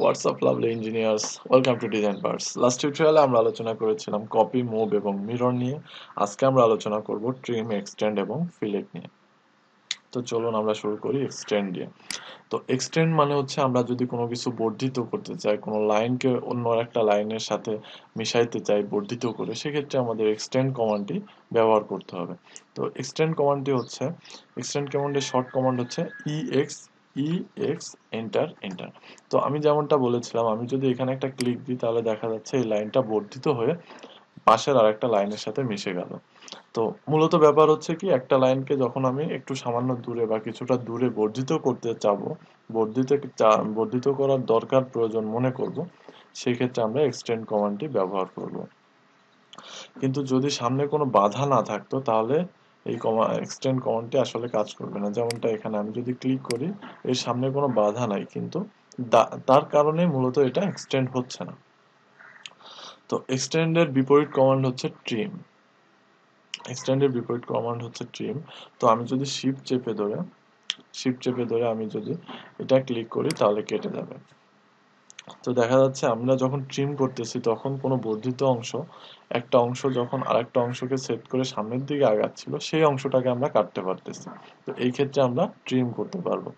WhatsApp lovely engineers welcome to design parts last টিউটোরিয়ালে আমরা আলোচনা করেছিলাম কপি মুভ এবং মিরর নিয়ে আজকে আমরা আলোচনা করব ট্রিম এক্সটেন্ড এবং ফিলেট নিয়ে তো চলুন আমরা শুরু করি এক্সটেন্ড দিয়ে তো এক্সটেন্ড মানে হচ্ছে আমরা যদি কোনো কিছু বর্ধিত করতে চাই কোনো লাইনকে অন্য একটা লাইনের সাথে মিশাইতে চাই বর্ধিত করে সেক্ষেত্রে আমাদের এক্সটেন্ড কমান্ডটি ব্যবহার করতে হবে তো এক্সটেন্ড কমান্ডটি হচ্ছে এক্সটেন্ড কমান্ডের শর্ট কমান্ড হচ্ছে E e X E X enter enter তো আমি যেমনটা বলেছিলাম আমি যদি এখানে একটা ক্লিক দিই তাহলে দেখা যাচ্ছে এই লাইনটা বর্ধিত হয়ে পাশের আরেকটা লাইনের সাথে মিশে গেল তো মূলত ব্যাপার হচ্ছে কি একটা লাইনকে যখন আমি একটু সামান্য দূরে বা কিছুটা দূরে বর্ধিত করতে চাব বর্ধিত বর্ধিত করার দরকার প্রয়োজন মনে করব সেক্ষেত্রে আমরা এক্সটেন্ড কমান্ডটি ব্যবহার করব কিন্তু যদি সামনে কোনো বাধা না থাকতো তাহলে এই কমা এক্সটেন্ড কমান্ডটি আসলে কাজ করবে না যেমনটা এখানে আমি যদি ক্লিক করি এর সামনে কোনো বাধা নাই কিন্তু তার কারণে মূলত এটা এক্সটেন্ড হচ্ছে না তো এক্সটেন্ডের বিপরীত কমান্ড হচ্ছে ট্রিম এক্সটেন্ডের বিপরীত কমান্ড হচ্ছে ট্রিম তো আমি যদি শিফট চেপে ধরে শিফট চেপে ধরে আমি যদি এটা ক্লিক করি তাহলে কেটে যাবে তো দেখা যাচ্ছে আমরা যখন ট্রিম করতেছি তখন কোনো বর্ধিত অংশ একটা অংশ যখন আরেকটা অংশকে সেট করে সামনের দিকে আগাচ্ছিল সেই অংশটাকে আমরা কাটতে পারতেছি তো এই ক্ষেত্রে আমরা ট্রিম করতে পারবো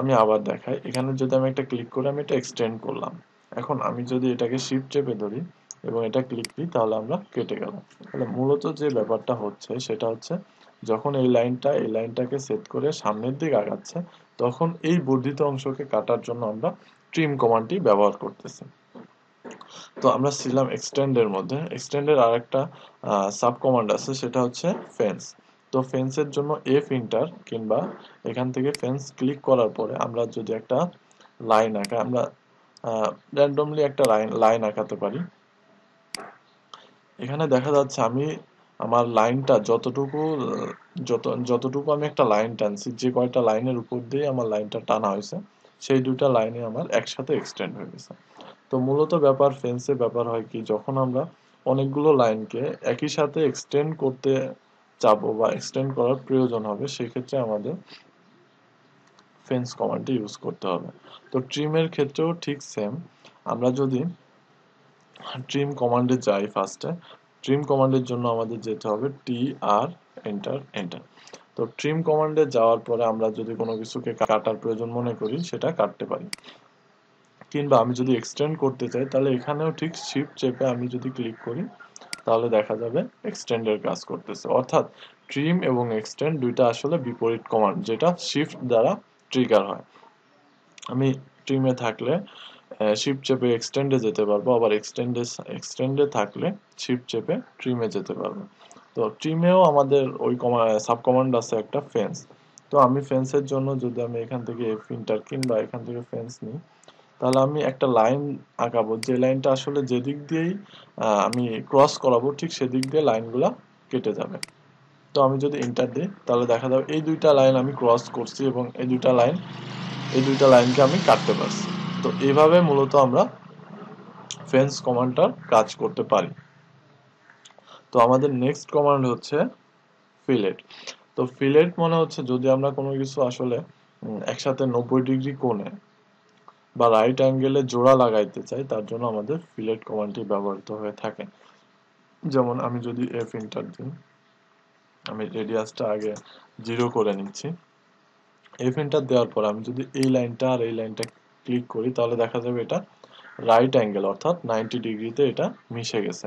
আমি আবার দেখাই এখানে যদি আমি একটা ক্লিক করে আমি এটা এক্সটেন্ড করলাম এখন আমি যদি এটাকে শিফট চেপে ধরি এবং এটা ক্লিক দিই তাহলে আমরা কেটে গেলাম তাহলে মূলত যে ব্যাপারটা হচ্ছে সেটা হচ্ছে যখন এই লাইনটা এই লাইনটাকে সেট করে সামনের দিকে আগাচ্ছে তখন এই বর্ধিত অংশকে কাটার জন্য আমরা স্ট্রিম কমান্ডটি ব্যবহার করতেছি তো আমরা ছিলাম এক্সটেন্ডের মধ্যে এক্সটেন্ডের আর একটা সাব কমান্ড আছে সেটা হচ্ছে ফেন্স তো ফেন্সের জন্য এফ ইন্টার কিংবা এখান থেকে ফেন্স ক্লিক করার পরে আমরা যদি একটা লাইন আঁকা আমরা র্যান্ডমলি একটা লাইন লাইন আঁকাতে পারি এখানে দেখা যাচ্ছে আমি আমার লাইনটা যতটুকু যত যতটুকু আমি একটা লাইন টানছি যে কয়টা লাইনের উপর দিয়ে আমার লাইনটা টানা হয়েছে সেই দুটা লাইনে আমার একসাথে এক্সটেন্ড হয়ে গেছে তো মূলত ব্যাপার ফেন্সে ব্যাপার হয় কি যখন আমরা অনেকগুলো লাইনকে একই সাথে এক্সটেন্ড করতে চাবো বা এক্সটেন্ড করার প্রয়োজন হবে সেক্ষেত্রে আমাদের ফেন্স কমান্ডটি ইউজ করতে হবে তো ট্রিমের ক্ষেত্রেও ঠিক সেম আমরা যদি ট্রিম কমান্ডে যাই ফার্স্টে ট্রিম কমান্ডের জন্য আমাদের যেতে হবে টি আর এন্টার এন্টার তো ট্রিম কমান্ডে যাওয়ার পরে আমরা যদি কোনো কিছুকে কাটার প্রয়োজন মনে করি সেটা কাটতে পারি কিংবা আমি যদি এক্সটেন্ড করতে চাই তাহলে এখানেও ঠিক শিফট চেপে আমি যদি ক্লিক করি তাহলে দেখা যাবে এক্সটেন্ডের কাজ করতেছে অর্থাৎ ট্রিম এবং এক্সটেন্ড দুইটা আসলে বিপরীত কমান্ড যেটা শিফট দ্বারা ট্রিগার হয় আমি ট্রিমে থাকলে শিফট চেপে এক্সটেন্ডে যেতে পারবো আবার এক্সটেন্ডে এক্সটেন্ডে থাকলে শিফট চেপে ট্রিমে যেতে পারবো তো ট্রিমেও আমাদের ওই সাব কমান্ড আছে একটা ফেন্স তো আমি ফেন্সের জন্য যদি আমি এখান থেকে প্রিন্টার কিনবা এখান থেকে ফেন্স নিই তাহলে আমি একটা লাইন আঁকাবো যে লাইনটা আসলে যেদিক দিয়েই আমি ক্রস করাবো ঠিক সেদিক দিয়ে লাইনগুলো কেটে যাবে তো আমি যদি ইন্টার দিই তাহলে দেখা যাবে এই দুইটা লাইন আমি ক্রস করছি এবং এই দুইটা লাইন এই দুইটা লাইনকে আমি কাটতে পারছি তো এইভাবে মূলত আমরা ফেন্স কমান্ডার কাজ করতে পারি তো আমাদের নেক্সট কমান্ড হচ্ছে ফিলেট তো ফিলেট মনে হচ্ছে যদি আমরা কোনো কিছু আসলে একসাথে নব্বই ডিগ্রি কোণে বা রাইট অ্যাঙ্গেলে জোড়া লাগাইতে চাই তার জন্য আমাদের ফিলেট কমান্ডটি ব্যবহৃত হয়ে থাকে যেমন আমি যদি এফ ইন্টার দিই আমি রেডিয়াসটা আগে জিরো করে নিচ্ছি এফ ইন্টার দেওয়ার পর আমি যদি এই লাইনটা আর এই লাইনটা ক্লিক করি তাহলে দেখা যাবে এটা রাইট অ্যাঙ্গেল অর্থাৎ নাইনটি ডিগ্রিতে এটা মিশে গেছে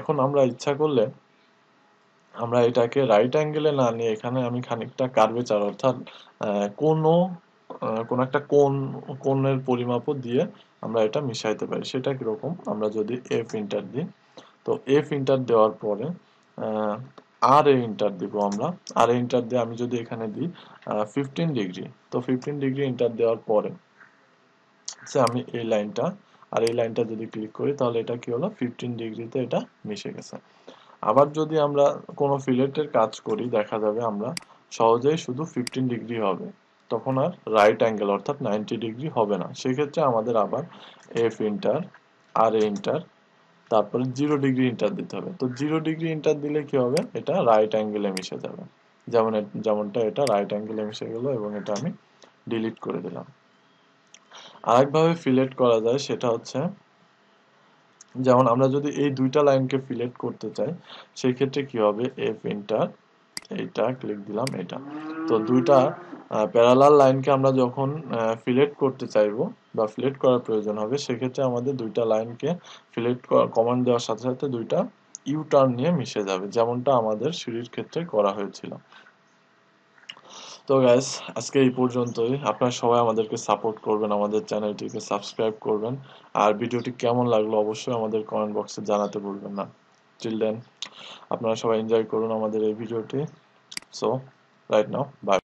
এখন আমরা ইচ্ছা করলে আমরা এটাকে রাইট অ্যাঙ্গেলে না নিয়ে এখানে আমি খানিকটা কার্ভেচার অর্থাৎ কোনো কোন একটা কোন কোনের পরিমাপও দিয়ে আমরা এটা মিশাইতে পারি সেটা কীরকম আমরা যদি এফ ইন্টার দিই তো এফ ইন্টার দেওয়ার পরে আর এ ইন্টার দিব আমরা আর এ ইন্টার দিয়ে আমি যদি এখানে দিই ফিফটিন ডিগ্রি তো ফিফটিন ডিগ্রি ইন্টার দেওয়ার পরে আমি এই লাইনটা আর এই লাইনটা যদি ক্লিক করি তাহলে এটা কি হলো ফিফটিন ডিগ্রিতে এটা মিশে গেছে আবার যদি আমরা কোনো ফিলেটের কাজ করি দেখা যাবে আমরা সহজেই শুধু ফিফটিন ডিগ্রি হবে তখন আর রাইট অ্যাঙ্গেল অর্থাৎ নাইনটি ডিগ্রি হবে না সেক্ষেত্রে আমাদের আবার এফ ইন্টার আর ইন্টার তারপরে জিরো ডিগ্রি ইন্টার দিতে হবে তো জিরো ডিগ্রি ইন্টার দিলে কি হবে এটা রাইট অ্যাঙ্গেলে মিশে যাবে যেমন যেমনটা এটা রাইট অ্যাঙ্গেলে মিশে গেল এবং এটা আমি ডিলিট করে দিলাম আরেকভাবে ফিলেট করা যায় সেটা হচ্ছে যেমন আমরা যদি এই দুইটা লাইনকে ফিলেট করতে চাই সেক্ষেত্রে কি হবে এফ ইন্টার এইটা ক্লিক দিলাম এটা তো দুইটা প্যারালাল লাইনকে আমরা যখন ফিলেট করতে চাইব বা ফিলেট করার প্রয়োজন হবে সেক্ষেত্রে আমাদের দুইটা লাইনকে ফিলেট কমান্ড দেওয়ার সাথে সাথে দুইটা ইউ টার্ন নিয়ে মিশে যাবে যেমনটা আমাদের সিঁড়ির ক্ষেত্রে করা হয়েছিল তো গ্যাস আজকে এই পর্যন্তই আপনারা সবাই আমাদেরকে সাপোর্ট করবেন আমাদের চ্যানেলটিকে সাবস্ক্রাইব করবেন আর ভিডিওটি কেমন লাগলো অবশ্যই আমাদের কমেন্ট বক্সে জানাতে ভুলবেন না চিলড্রেন আপনারা সবাই এনজয় করুন আমাদের এই ভিডিওটি সো রাইট নাও বাই